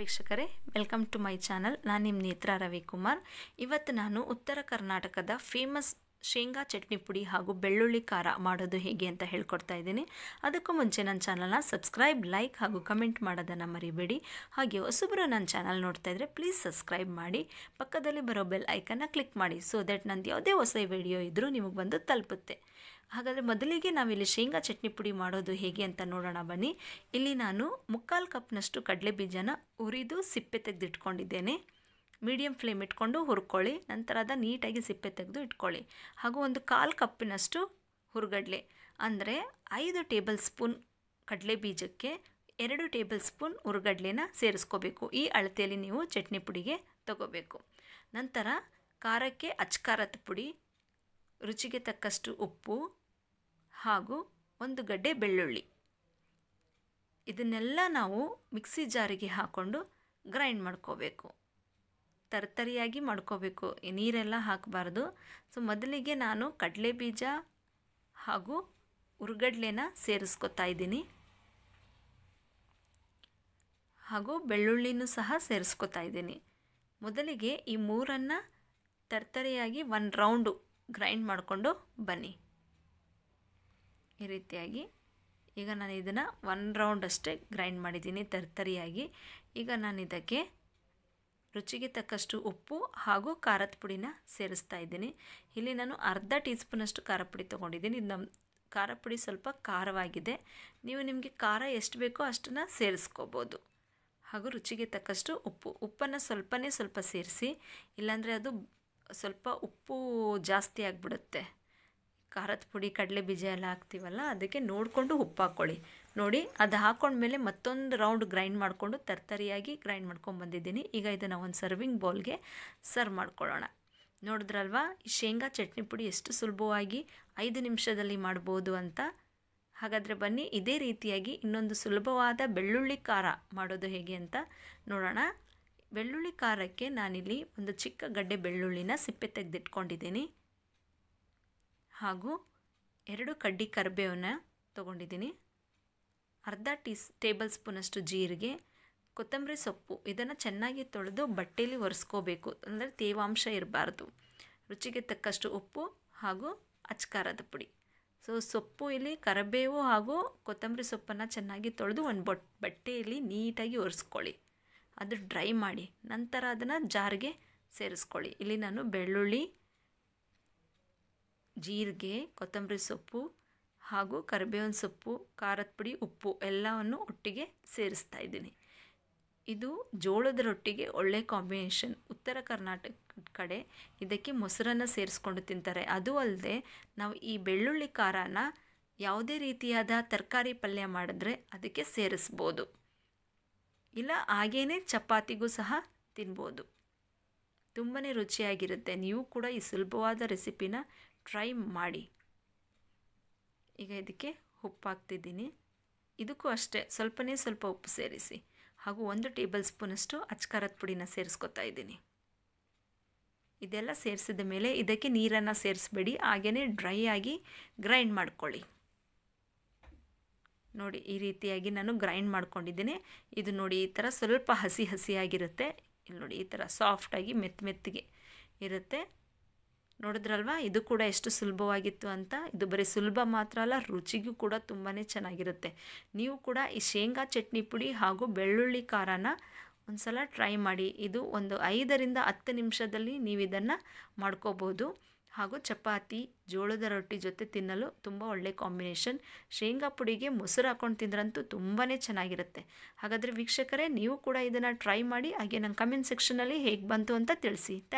ವೀಕ್ಷಕರೇ welcome to my channel ನಾನು ನಿಮ್ಮ ನೇತ್ರ ರವಿಕುಮಾರ್ ಇವತ್ತು ನಾನು ಉತ್ತರ ಕರ್ನಾಟಕದ ಫೇಮಸ್ ಶೇಂಗಾ ಚಟ್ನಿ ಪುಡಿ ಹಾಗೂ ಬೆಳ್ಳುಳ್ಳಿ ಖಾರ ಮಾಡೋದು ಹೇಗೆ ಅಂತ ಹೇಳ್ಕೊಡ್ತಾ ಇದ್ದೀನಿ ಅದಕ್ಕೂ ಮುಂಚೆ ನನ್ನ ಚಾನಲ್ನ ಸಬ್ಸ್ಕ್ರೈಬ್ ಲೈಕ್ ಹಾಗೂ ಕಮೆಂಟ್ ಮಾಡೋದನ್ನು ಮರಿಬೇಡಿ ಹಾಗೆ ಹೊಸಬರು ನನ್ನ ಚಾನಲ್ ನೋಡ್ತಾ ಇದ್ದರೆ ಪ್ಲೀಸ್ ಸಬ್ಸ್ಕ್ರೈಬ್ ಮಾಡಿ ಪಕ್ಕದಲ್ಲಿ ಬರೋ ಬೆಲ್ ಐಕನ್ನ ಕ್ಲಿಕ್ ಮಾಡಿ ಸೊ ದ್ಯಾಟ್ ನಂದು ಯಾವುದೇ ಹೊಸ ವಿಡಿಯೋ ಇದ್ದರೂ ನಿಮಗೆ ಬಂದು ತಲುಪುತ್ತೆ ಹಾಗಾದರೆ ಮೊದಲಿಗೆ ನಾವಿಲ್ಲಿ ಶೇಂಗಾ ಚಟ್ನಿ ಪುಡಿ ಮಾಡೋದು ಹೇಗೆ ಅಂತ ನೋಡೋಣ ಬನ್ನಿ ಇಲ್ಲಿ ನಾನು ಮುಕ್ಕಾಲು ಕಪ್ನಷ್ಟು ಕಡಲೆ ಬೀಜನ ಉರಿದು ಸಿಪ್ಪೆ ತೆಗೆದಿಟ್ಕೊಂಡಿದ್ದೇನೆ ಮೀಡಿಯಮ್ ಫ್ಲೇಮ್ ಇಟ್ಕೊಂಡು ಹುರ್ಕೊಳ್ಳಿ ನಂತರ ಅದು ನೀಟಾಗಿ ಸಿಪ್ಪೆ ತೆಗೆದು ಇಟ್ಕೊಳ್ಳಿ ಹಾಗೂ ಒಂದು ಕಾಲು ಕಪ್ಪಿನಷ್ಟು ಹುರ್ಗಡ್ಲೆ ಅಂದರೆ ಐದು ಟೇಬಲ್ ಸ್ಪೂನ್ ಕಡಲೆ ಬೀಜಕ್ಕೆ ಎರಡು ಟೇಬಲ್ ಸ್ಪೂನ್ ಹುರ್ಗಡ್ಲೆನ ಸೇರಿಸ್ಕೋಬೇಕು ಈ ಅಳತೆಯಲ್ಲಿ ನೀವು ಚಟ್ನಿ ಪುಡಿಗೆ ತಗೋಬೇಕು ನಂತರ ಖಾರಕ್ಕೆ ಅಚ್ಕಾರದ ಪುಡಿ ರುಚಿಗೆ ತಕ್ಕಷ್ಟು ಉಪ್ಪು ಹಾಗೂ ಒಂದು ಗಡ್ಡೆ ಬೆಳ್ಳುಳ್ಳಿ ಇದನ್ನೆಲ್ಲ ನಾವು ಮಿಕ್ಸಿ ಜಾರಿಗೆ ಹಾಕ್ಕೊಂಡು ಗ್ರೈಂಡ್ ಮಾಡ್ಕೋಬೇಕು ತರ್ತರಿಯಾಗಿ ಮಾಡ್ಕೋಬೇಕು ನೀರೆಲ್ಲ ಹಾಕಬಾರ್ದು ಸೊ ಮೊದಲಿಗೆ ನಾನು ಕಡಲೆ ಬೀಜ ಹಾಗೂ ಹುರ್ಗಡ್ಲೆನ ಸೇರಿಸ್ಕೊತಾ ಇದ್ದೀನಿ ಹಾಗೂ ಬೆಳ್ಳುಳ್ಳಿನೂ ಸಹ ಸೇರಿಸ್ಕೊತಾ ಇದ್ದೀನಿ ಮೊದಲಿಗೆ ಈ ಮೂರನ್ನು ತರ್ತರಿಯಾಗಿ ಒನ್ ರೌಂಡು ಗ್ರೈಂಡ್ ಮಾಡಿಕೊಂಡು ಬನ್ನಿ ಈ ರೀತಿಯಾಗಿ ಈಗ ನಾನು ಇದನ್ನು ಒನ್ ರೌಂಡ್ ಅಷ್ಟೇ ಗ್ರೈಂಡ್ ಮಾಡಿದ್ದೀನಿ ತರ್ತರಿಯಾಗಿ ಈಗ ನಾನು ಇದಕ್ಕೆ ರುಚಿಗೆ ತಕ್ಕಷ್ಟು ಉಪ್ಪು ಹಾಗೂ ಖಾರದ ಪುಡಿನ ಸೇರಿಸ್ತಾ ಇದ್ದೀನಿ ಇಲ್ಲಿ ನಾನು ಅರ್ಧ ಟೀ ಸ್ಪೂನಷ್ಟು ಖಾರ ಪುಡಿ ತೊಗೊಂಡಿದ್ದೀನಿ ಇದು ನಮ್ಮ ಖಾರ ಪುಡಿ ಸ್ವಲ್ಪ ಖಾರವಾಗಿದೆ ನೀವು ನಿಮಗೆ ಖಾರ ಎಷ್ಟು ಬೇಕೋ ಅಷ್ಟನ್ನು ಸೇರಿಸ್ಕೋಬೋದು ಹಾಗೂ ರುಚಿಗೆ ತಕ್ಕಷ್ಟು ಉಪ್ಪು ಉಪ್ಪನ್ನು ಸ್ವಲ್ಪನೇ ಸ್ವಲ್ಪ ಸೇರಿಸಿ ಇಲ್ಲಾಂದರೆ ಅದು ಸ್ವಲ್ಪ ಉಪ್ಪು ಜಾಸ್ತಿ ಆಗಿಬಿಡುತ್ತೆ ಖಾರದ ಪುಡಿ ಕಡಲೆ ಬೀಜ ಎಲ್ಲ ಹಾಕ್ತೀವಲ್ಲ ಅದಕ್ಕೆ ನೋಡಿಕೊಂಡು ಉಪ್ಪು ಹಾಕ್ಕೊಳ್ಳಿ ನೋಡಿ ಅದು ಹಾಕೊಂಡ್ಮೇಲೆ ಮತ್ತೊಂದು ರೌಂಡ್ ಗ್ರೈಂಡ್ ಮಾಡಿಕೊಂಡು ತರ್ತರಿಯಾಗಿ ಗ್ರೈಂಡ್ ಮಾಡ್ಕೊಂಡು ಬಂದಿದ್ದೀನಿ ಈಗ ಇದನ್ನು ಒಂದು ಸರ್ವಿಂಗ್ ಬೌಲ್ಗೆ ಸರ್ವ್ ಮಾಡ್ಕೊಳ್ಳೋಣ ನೋಡಿದ್ರಲ್ವಾ ಈ ಶೇಂಗಾ ಚಟ್ನಿ ಪುಡಿ ಎಷ್ಟು ಸುಲಭವಾಗಿ ಐದು ನಿಮಿಷದಲ್ಲಿ ಮಾಡ್ಬೋದು ಅಂತ ಹಾಗಾದರೆ ಬನ್ನಿ ಇದೇ ರೀತಿಯಾಗಿ ಇನ್ನೊಂದು ಸುಲಭವಾದ ಬೆಳ್ಳುಳ್ಳಿ ಖಾರ ಮಾಡೋದು ಹೇಗೆ ಅಂತ ನೋಡೋಣ ಬೆಳ್ಳುಳ್ಳಿ ಖಾರಕ್ಕೆ ನಾನಿಲ್ಲಿ ಒಂದು ಚಿಕ್ಕ ಗಡ್ಡೆ ಬೆಳ್ಳುಳ್ಳಿನ ಸಿಪ್ಪೆ ತೆಗೆದಿಟ್ಕೊಂಡಿದ್ದೀನಿ ಹಾಗೂ ಎರಡು ಕಡ್ಡಿ ಕರಿಬೇವನ್ನ ತೊಗೊಂಡಿದ್ದೀನಿ ಅರ್ಧ ಟೀ ಟೇಬಲ್ ಸ್ಪೂನಷ್ಟು ಜೀರಿಗೆ ಕೊತ್ತಂಬರಿ ಸೊಪ್ಪು ಇದನ್ನು ಚೆನ್ನಾಗಿ ತೊಳೆದು ಬಟ್ಟೆಯಲ್ಲಿ ಒರೆಸ್ಕೋಬೇಕು ಅಂದರೆ ತೇವಾಂಶ ಇರಬಾರ್ದು ರುಚಿಗೆ ತಕ್ಕಷ್ಟು ಉಪ್ಪು ಹಾಗೂ ಅಚ್ಕಾರದ ಪುಡಿ ಸೊ ಸೊಪ್ಪು ಇಲ್ಲಿ ಕರಬೇವು ಹಾಗೂ ಕೊತ್ತಂಬರಿ ಸೊಪ್ಪನ್ನು ಚೆನ್ನಾಗಿ ತೊಳೆದು ಒಂದು ಬೊಟ್ ಬಟ್ಟೆಯಲ್ಲಿ ನೀಟಾಗಿ ಒರೆಸ್ಕೊಳ್ಳಿ ಅದು ಡ್ರೈ ಮಾಡಿ ನಂತರ ಅದನ್ನು ಜಾರಿಗೆ ಸೇರಿಸ್ಕೊಳ್ಳಿ ಇಲ್ಲಿ ನಾನು ಬೆಳ್ಳುಳ್ಳಿ ಜೀರಿಗೆ ಕೊತ್ತಂಬರಿ ಸೊಪ್ಪು ಹಾಗೂ ಕರಿಬೇವಿನ ಸೊಪ್ಪು ಖಾರದ ಪುಡಿ ಉಪ್ಪು ಎಲ್ಲವನ್ನು ಒಟ್ಟಿಗೆ ಸೇರಿಸ್ತಾ ಇದ್ದೀನಿ ಇದು ಜೋಳದ ರೊಟ್ಟಿಗೆ ಒಳ್ಳೆ ಕಾಂಬಿನೇಷನ್ ಉತ್ತರ ಕರ್ನಾಟಕ ಕಡೆ ಇದಕ್ಕೆ ಮೊಸರನ್ನು ಸೇರಿಸ್ಕೊಂಡು ತಿಂತಾರೆ ಅದು ಅಲ್ಲದೆ ನಾವು ಈ ಬೆಳ್ಳುಳ್ಳಿ ಖಾರನ ಯಾವುದೇ ರೀತಿಯಾದ ತರಕಾರಿ ಪಲ್ಯ ಮಾಡಿದ್ರೆ ಅದಕ್ಕೆ ಸೇರಿಸ್ಬೋದು ಇಲ್ಲ ಹಾಗೇ ಚಪಾತಿಗೂ ಸಹ ತಿನ್ಬೋದು ತುಂಬಾ ರುಚಿಯಾಗಿರುತ್ತೆ ನೀವು ಕೂಡ ಈ ಸುಲಭವಾದ ರೆಸಿಪಿನ ಟ್ರೈ ಮಾಡಿ ಈಗ ಇದಕ್ಕೆ ಉಪ್ಪು ಹಾಕ್ತಿದ್ದೀನಿ ಇದಕ್ಕೂ ಅಷ್ಟೇ ಸ್ವಲ್ಪನೇ ಸ್ವಲ್ಪ ಉಪ್ಪು ಸೇರಿಸಿ ಹಾಗೂ ಒಂದು ಟೇಬಲ್ ಸ್ಪೂನಷ್ಟು ಅಚ್ಕಾರದ ಪುಡಿನ ಸೇರಿಸ್ಕೊತಾ ಇದ್ದೀನಿ ಇದೆಲ್ಲ ಸೇರಿಸಿದ ಮೇಲೆ ಇದಕ್ಕೆ ನೀರನ್ನು ಸೇರಿಸ್ಬೇಡಿ ಹಾಗೆಯೇ ಡ್ರೈ ಆಗಿ ಗ್ರೈಂಡ್ ಮಾಡ್ಕೊಳ್ಳಿ ನೋಡಿ ಈ ರೀತಿಯಾಗಿ ನಾನು ಗ್ರೈಂಡ್ ಮಾಡ್ಕೊಂಡಿದ್ದೀನಿ ಇದು ನೋಡಿ ಈ ಥರ ಸ್ವಲ್ಪ ಹಸಿ ಹಸಿಯಾಗಿರುತ್ತೆ ಇಲ್ಲಿ ನೋಡಿ ಈ ಥರ ಸಾಫ್ಟಾಗಿ ಮೆತ್ತ ಮೆತ್ತಗೆ ಇರುತ್ತೆ ನೋಡಿದ್ರಲ್ವಾ ಇದು ಕೂಡ ಎಷ್ಟು ಸುಲಭವಾಗಿತ್ತು ಅಂತ ಇದು ಬರೀ ಸುಲಭ ಮಾತ್ರ ಅಲ್ಲ ರುಚಿಗೂ ಕೂಡ ತುಂಬಾ ಚೆನ್ನಾಗಿರುತ್ತೆ ನೀವು ಕೂಡ ಈ ಶೇಂಗಾ ಚಟ್ನಿ ಪುಡಿ ಹಾಗೂ ಬೆಳ್ಳುಳ್ಳಿ ಖಾರನ ಒಂದು ಸಲ ಟ್ರೈ ಮಾಡಿ ಇದು ಒಂದು ಐದರಿಂದ ಹತ್ತು ನಿಮಿಷದಲ್ಲಿ ನೀವು ಇದನ್ನು ಮಾಡ್ಕೋಬೋದು ಹಾಗೂ ಚಪಾತಿ ಜೋಳದ ರೊಟ್ಟಿ ಜೊತೆ ತಿನ್ನಲು ತುಂಬ ಒಳ್ಳೆ ಕಾಂಬಿನೇಷನ್ ಶೇಂಗಾ ಪುಡಿಗೆ ಮೊಸರು ಹಾಕೊಂಡು ತಿಂದ್ರಂತೂ ತುಂಬಾ ಚೆನ್ನಾಗಿರುತ್ತೆ ಹಾಗಾದರೆ ವೀಕ್ಷಕರೇ ನೀವು ಕೂಡ ಇದನ್ನು ಟ್ರೈ ಮಾಡಿ ಹಾಗೆ ನನ್ನ ಕಮೆಂಟ್ ಸೆಕ್ಷನಲ್ಲಿ ಹೇಗೆ ಬಂತು ಅಂತ ತಿಳಿಸಿ ಥ್ಯಾಂಕ್